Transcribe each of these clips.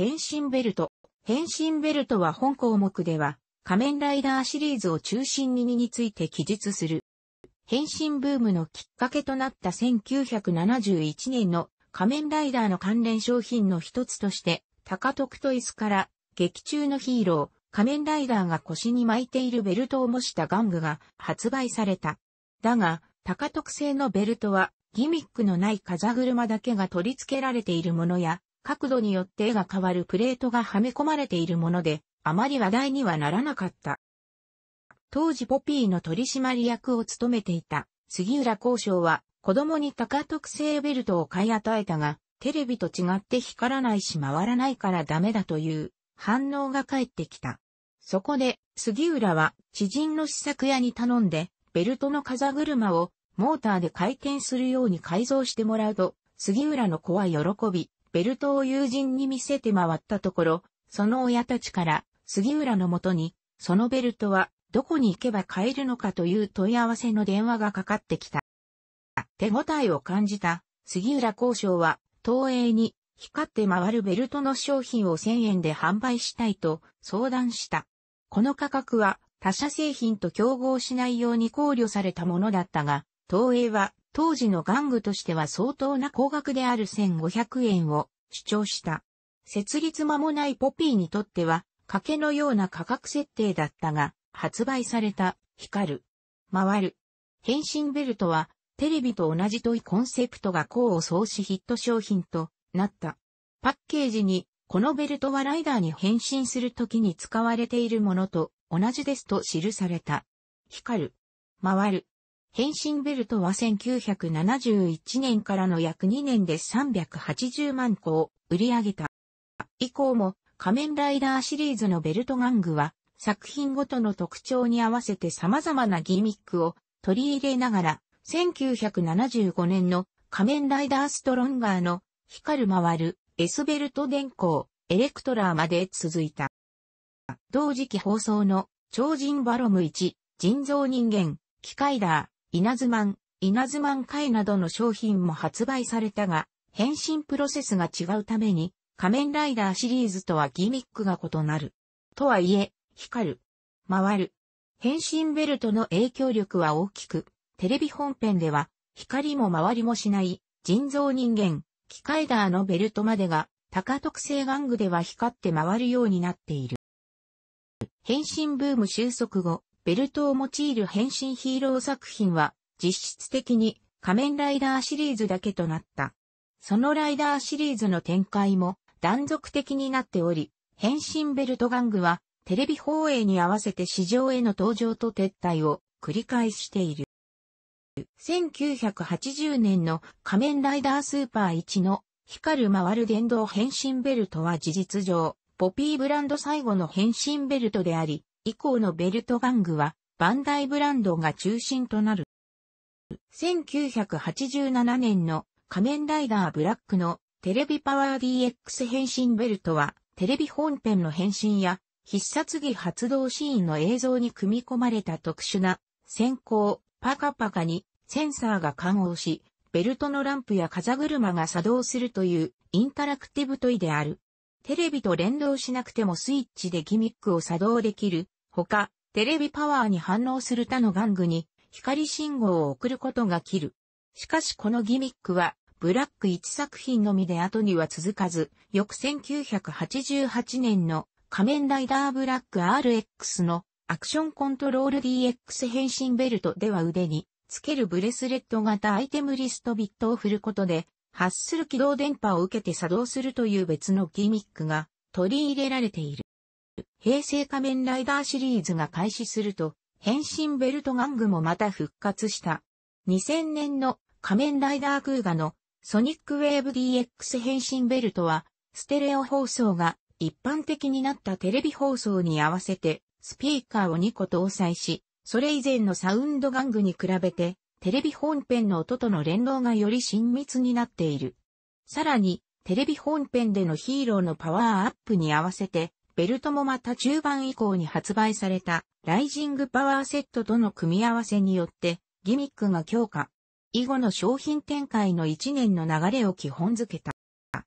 変身ベルト。変身ベルトは本項目では、仮面ライダーシリーズを中心にについて記述する。変身ブームのきっかけとなった1971年の仮面ライダーの関連商品の一つとして、高徳と椅子から劇中のヒーロー、仮面ライダーが腰に巻いているベルトを模した玩具が発売された。だが、高徳製のベルトはギミックのない風車だけが取り付けられているものや、角度によって絵が変わるプレートがはめ込まれているもので、あまり話題にはならなかった。当時ポピーの取締役を務めていた杉浦交渉は子供に高特製ベルトを買い与えたが、テレビと違って光らないし回らないからダメだという反応が返ってきた。そこで杉浦は知人の試作屋に頼んでベルトの風車をモーターで回転するように改造してもらうと杉浦の子は喜びベルトを友人に見せて回ったところ、その親たちから杉浦のもとに、そのベルトはどこに行けば買えるのかという問い合わせの電話がかかってきた。手応えを感じた杉浦交渉は東映に光って回るベルトの商品を1000円で販売したいと相談した。この価格は他社製品と競合しないように考慮されたものだったが、東映は当時の玩具としては相当な高額である1500円を主張した。設立間もないポピーにとっては、賭けのような価格設定だったが、発売された、光る、回る、変身ベルトは、テレビと同じといコンセプトが功を奏しヒット商品となった。パッケージに、このベルトはライダーに変身するときに使われているものと同じですと記された。光る、回る、変身ベルトは1971年からの約2年で380万個を売り上げた。以降も仮面ライダーシリーズのベルト玩具は作品ごとの特徴に合わせて様々なギミックを取り入れながら1975年の仮面ライダーストロンガーの光る回るエスベルト電光エレクトラーまで続いた。同時期放送の超人バロム1人造人間機械ダー稲妻稲妻ン会などの商品も発売されたが、変身プロセスが違うために、仮面ライダーシリーズとはギミックが異なる。とはいえ、光る、回る。変身ベルトの影響力は大きく、テレビ本編では、光も回りもしない、人造人間、機械ダーのベルトまでが、高特性玩具では光って回るようになっている。変身ブーム収束後、ベルトを用いる変身ヒーロー作品は、実質的に仮面ライダーシリーズだけとなった。そのライダーシリーズの展開も断続的になっており、変身ベルト玩具はテレビ放映に合わせて市場への登場と撤退を繰り返している。1980年の仮面ライダースーパー1の光る回る電動変身ベルトは事実上、ポピーブランド最後の変身ベルトであり、以降のベルト玩具は、バンダイブランドが中心となる。1987年の仮面ライダーブラックのテレビパワー DX 変身ベルトは、テレビ本編の変身や必殺技発動シーンの映像に組み込まれた特殊な先行パカパカにセンサーが感応し、ベルトのランプや風車が作動するというインタラクティブトイである。テレビと連動しなくてもスイッチでギミックを作動できるほか、テレビパワーに反応する他の玩具に光信号を送ることが切る。しかしこのギミックは、ブラック1作品のみで後には続かず、翌1988年の仮面ライダーブラック RX のアクションコントロール DX 変身ベルトでは腕につけるブレスレット型アイテムリストビットを振ることで、発する軌道電波を受けて作動するという別のギミックが取り入れられている。平成仮面ライダーシリーズが開始すると、変身ベルト玩具もまた復活した。2000年の仮面ライダーク画ガのソニックウェーブ DX 変身ベルトは、ステレオ放送が一般的になったテレビ放送に合わせてスピーカーを2個搭載し、それ以前のサウンド玩具に比べて、テレビ本編の音との連動がより親密になっている。さらに、テレビ本編でのヒーローのパワーアップに合わせて、ベルトもまた中盤以降に発売されたライジングパワーセットとの組み合わせによってギミックが強化。以後の商品展開の1年の流れを基本づけた。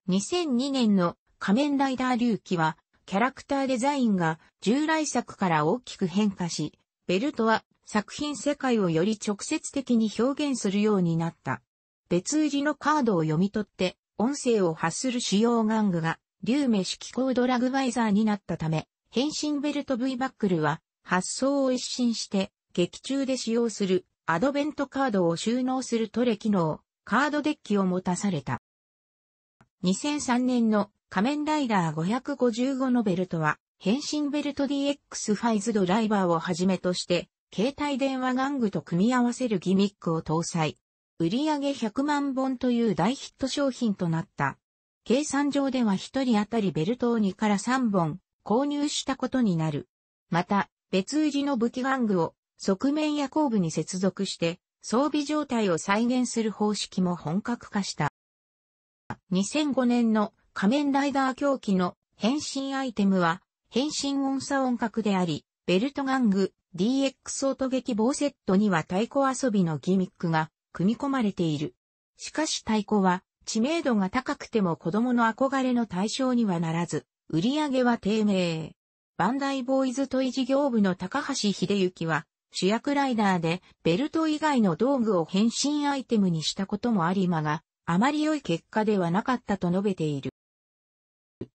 2002年の仮面ライダー龍騎はキャラクターデザインが従来作から大きく変化し、ベルトは作品世界をより直接的に表現するようになった。別売りのカードを読み取って音声を発する主要玩具がリューメ式高ドラグバイザーになったため、変身ベルト V バックルは発想を一新して、劇中で使用するアドベントカードを収納するトレ機能、カードデッキを持たされた。2003年の仮面ライダー555のベルトは、変身ベルト DX ファイズドライバーをはじめとして、携帯電話玩具と組み合わせるギミックを搭載。売上100万本という大ヒット商品となった計算上では1人当たりベルトを2から3本購入したことになる。また、別売りの武器玩具を側面や後部に接続して装備状態を再現する方式も本格化した。2005年の仮面ライダー狂気の変身アイテムは変身音差音格であり、ベルト玩具 DX 音撃棒セットには太鼓遊びのギミックが組み込まれている。しかし太鼓は知名度が高くても子供の憧れの対象にはならず、売り上げは低迷。バンダイボーイズトイ事業部の高橋秀幸は、主役ライダーでベルト以外の道具を変身アイテムにしたこともありまが、あまり良い結果ではなかったと述べている。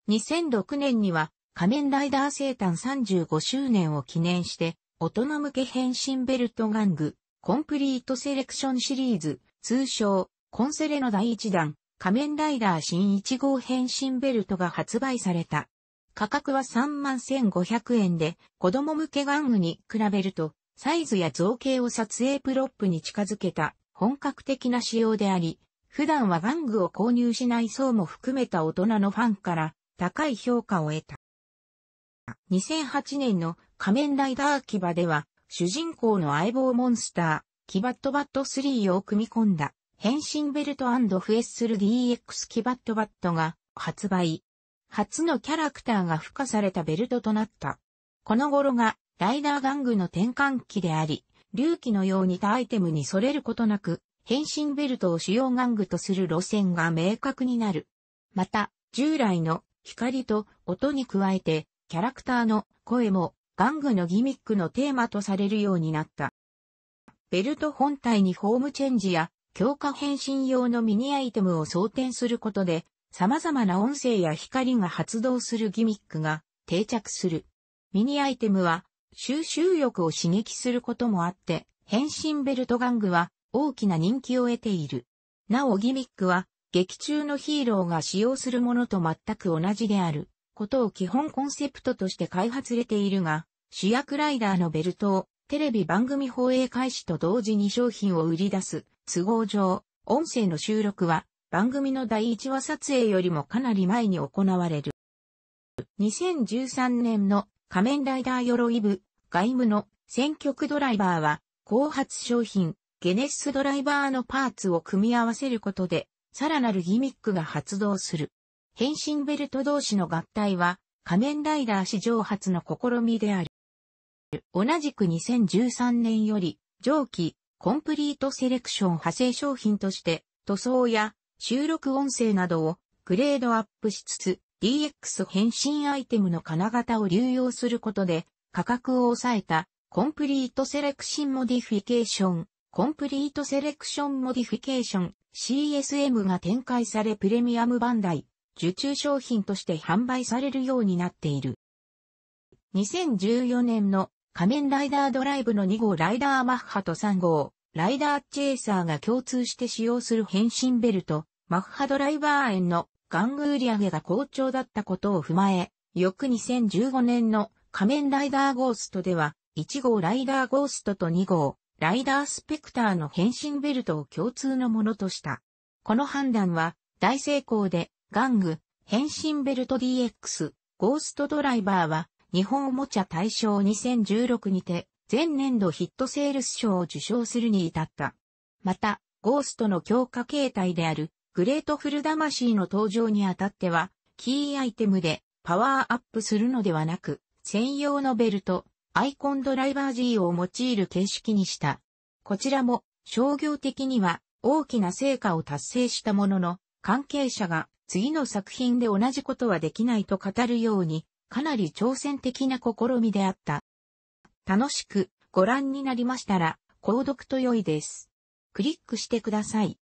2006年には仮面ライダー生誕35周年を記念して、大人向け変身ベルト玩具、コンプリートセレクションシリーズ、通称、コンセレの第1弾、仮面ライダー新1号変身ベルトが発売された。価格は31,500円で、子供向け玩具に比べると、サイズや造形を撮影プロップに近づけた本格的な仕様であり、普段は玩具を購入しない層も含めた大人のファンから高い評価を得た。2008年の仮面ライダーキバでは、主人公の相棒モンスター、キバットバット3を組み込んだ変身ベルトフエッスル DX キバットバットが発売。初のキャラクターが付加されたベルトとなった。この頃がライダー玩具の転換期であり、隆起のように他アイテムにそれることなく、変身ベルトを主要玩具とする路線が明確になる。また、従来の光と音に加えて、キャラクターの声も玩具のギミックのテーマとされるようになった。ベルト本体にホームチェンジや強化変身用のミニアイテムを装填することで、様々な音声や光が発動するギミックが定着する。ミニアイテムは収集力を刺激することもあって、変身ベルト玩具は大きな人気を得ている。なおギミックは劇中のヒーローが使用するものと全く同じであることを基本コンセプトとして開発されているが、主役ライダーのベルトをテレビ番組放映開始と同時に商品を売り出す都合上、音声の収録は番組の第1話撮影よりもかなり前に行われる。2013年の仮面ライダー鎧部外務の選曲ドライバーは後発商品ゲネスドライバーのパーツを組み合わせることでさらなるギミックが発動する。変身ベルト同士の合体は仮面ライダー史上初の試みである。同じく2013年より、上記、コンプリートセレクション派生商品として、塗装や収録音声などをグレードアップしつつ、DX 変身アイテムの金型を流用することで、価格を抑えた、コンプリートセレクションモディフィケーション、コンプリートセレクションモディフィケーション、CSM が展開されプレミアムバンダイ、受注商品として販売されるようになっている。2014年の仮面ライダードライブの2号ライダーマッハと3号、ライダーチェイサーが共通して使用する変身ベルト、マッハドライバー園の玩具売り上げが好調だったことを踏まえ、翌2015年の仮面ライダーゴーストでは、1号ライダーゴーストと2号、ライダースペクターの変身ベルトを共通のものとした。この判断は、大成功で、玩具、変身ベルト DX、ゴーストドライバーは、日本おもちゃ大賞2016にて、前年度ヒットセールス賞を受賞するに至った。また、ゴーストの強化形態である、グレートフル魂の登場にあたっては、キーアイテムでパワーアップするのではなく、専用のベルト、アイコンドライバー G を用いる形式にした。こちらも商業的には大きな成果を達成したものの、関係者が次の作品で同じことはできないと語るようにかなり挑戦的な試みであった。楽しくご覧になりましたら、購読と良いです。クリックしてください。